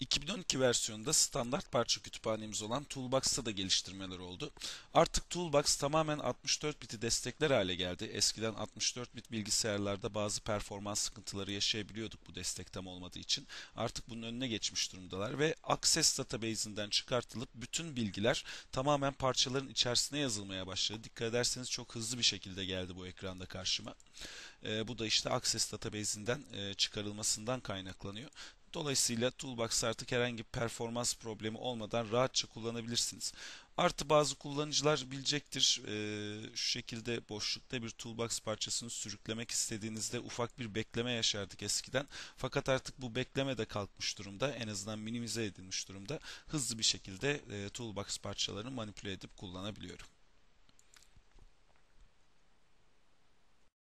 2012 versiyonunda standart parça kütüphanemiz olan Toolbox'ta da geliştirmeler oldu. Artık Toolbox tamamen 64 biti destekler hale geldi. Eskiden 64 bit bilgisayarlarda bazı performans sıkıntıları yaşayabiliyorduk bu destek tam olmadığı için. Artık bunun önüne geçmiş durumdalar ve Access database'inden çıkartılıp bütün bilgiler tamamen parçaların içerisine yazılmaya başladı. Dikkat ederseniz çok hızlı bir şekilde geldi bu ekranda karşıma. E, bu da işte Access database'inden e, çıkarılmasından kaynaklanıyor. Dolayısıyla Toolbox artık herhangi bir performans problemi olmadan rahatça kullanabilirsiniz. Artı bazı kullanıcılar bilecektir ee, şu şekilde boşlukta bir toolbox parçasını sürüklemek istediğinizde ufak bir bekleme yaşardık eskiden. Fakat artık bu bekleme de kalkmış durumda en azından minimize edilmiş durumda. Hızlı bir şekilde e, toolbox parçalarını manipüle edip kullanabiliyorum.